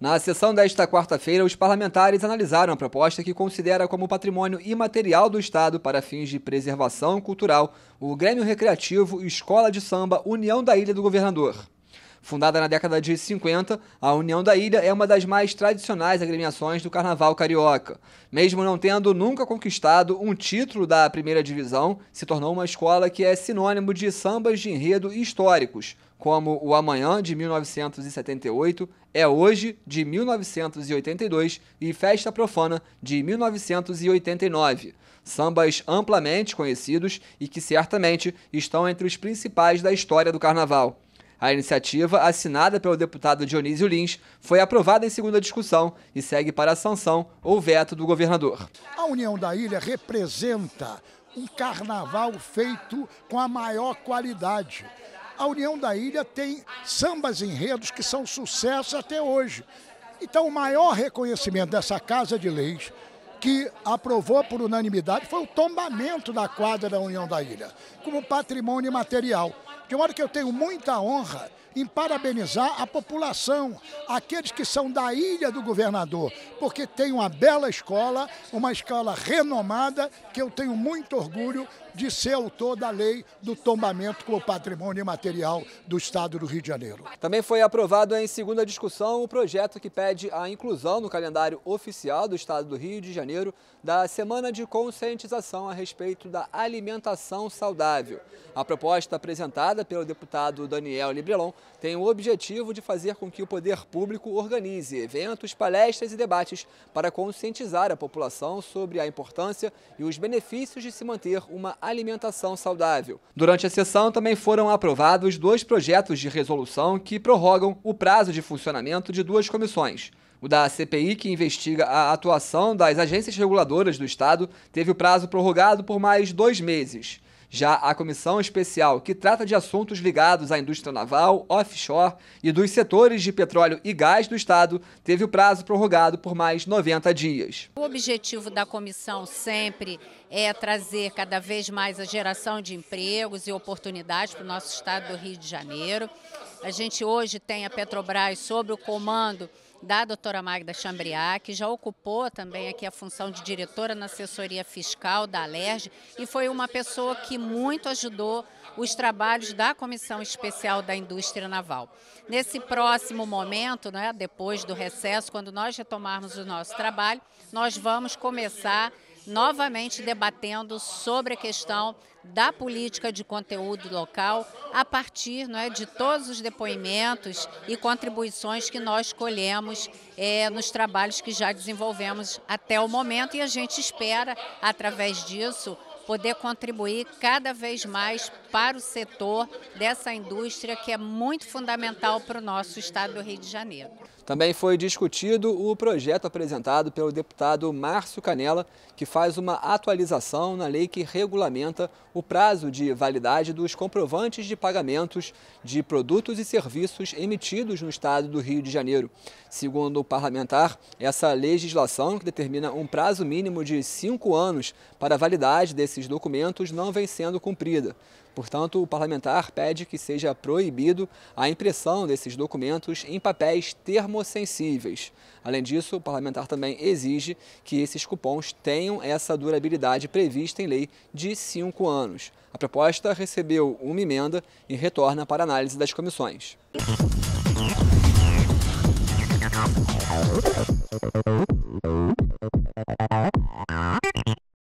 Na sessão desta quarta-feira, os parlamentares analisaram a proposta que considera como patrimônio imaterial do Estado para fins de preservação cultural o Grêmio Recreativo Escola de Samba União da Ilha do Governador. Fundada na década de 50, a União da Ilha é uma das mais tradicionais agremiações do Carnaval Carioca. Mesmo não tendo nunca conquistado um título da primeira divisão, se tornou uma escola que é sinônimo de sambas de enredo históricos, como o Amanhã de 1978, É Hoje de 1982 e Festa Profana de 1989. Sambas amplamente conhecidos e que certamente estão entre os principais da história do carnaval. A iniciativa, assinada pelo deputado Dionísio Lins, foi aprovada em segunda discussão e segue para a sanção ou veto do governador. A União da Ilha representa um carnaval feito com a maior qualidade. A União da Ilha tem sambas enredos que são sucesso até hoje. Então, o maior reconhecimento dessa Casa de Leis, que aprovou por unanimidade, foi o tombamento da quadra da União da Ilha, como patrimônio material. De modo que eu tenho muita honra em parabenizar a população, aqueles que são da ilha do governador, porque tem uma bela escola, uma escola renomada, que eu tenho muito orgulho de ser autor da lei do tombamento com o patrimônio imaterial do Estado do Rio de Janeiro. Também foi aprovado em segunda discussão o projeto que pede a inclusão no calendário oficial do Estado do Rio de Janeiro da Semana de Conscientização a respeito da alimentação saudável. A proposta apresentada criada pelo deputado Daniel Librelon, tem o objetivo de fazer com que o poder público organize eventos, palestras e debates para conscientizar a população sobre a importância e os benefícios de se manter uma alimentação saudável. Durante a sessão também foram aprovados dois projetos de resolução que prorrogam o prazo de funcionamento de duas comissões. O da CPI, que investiga a atuação das agências reguladoras do Estado, teve o prazo prorrogado por mais dois meses. Já a comissão especial, que trata de assuntos ligados à indústria naval, offshore e dos setores de petróleo e gás do Estado, teve o prazo prorrogado por mais 90 dias. O objetivo da comissão sempre é trazer cada vez mais a geração de empregos e oportunidades para o nosso Estado do Rio de Janeiro. A gente hoje tem a Petrobras sob o comando da doutora Magda Chambriá, que já ocupou também aqui a função de diretora na assessoria fiscal da Alerj e foi uma pessoa que muito ajudou os trabalhos da Comissão Especial da Indústria Naval. Nesse próximo momento, né, depois do recesso, quando nós retomarmos o nosso trabalho, nós vamos começar novamente debatendo sobre a questão da política de conteúdo local a partir não é, de todos os depoimentos e contribuições que nós colhemos é, nos trabalhos que já desenvolvemos até o momento e a gente espera, através disso, poder contribuir cada vez mais para o setor dessa indústria que é muito fundamental para o nosso estado do Rio de Janeiro. Também foi discutido o projeto apresentado pelo deputado Márcio Canela, que faz uma atualização na lei que regulamenta o prazo de validade dos comprovantes de pagamentos de produtos e serviços emitidos no estado do Rio de Janeiro. Segundo o parlamentar, essa legislação, que determina um prazo mínimo de cinco anos para a validade desses documentos, não vem sendo cumprida. Portanto, o parlamentar pede que seja proibido a impressão desses documentos em papéis termossensíveis. Além disso, o parlamentar também exige que esses cupons tenham essa durabilidade prevista em lei de cinco anos. A proposta recebeu uma emenda e retorna para análise das comissões.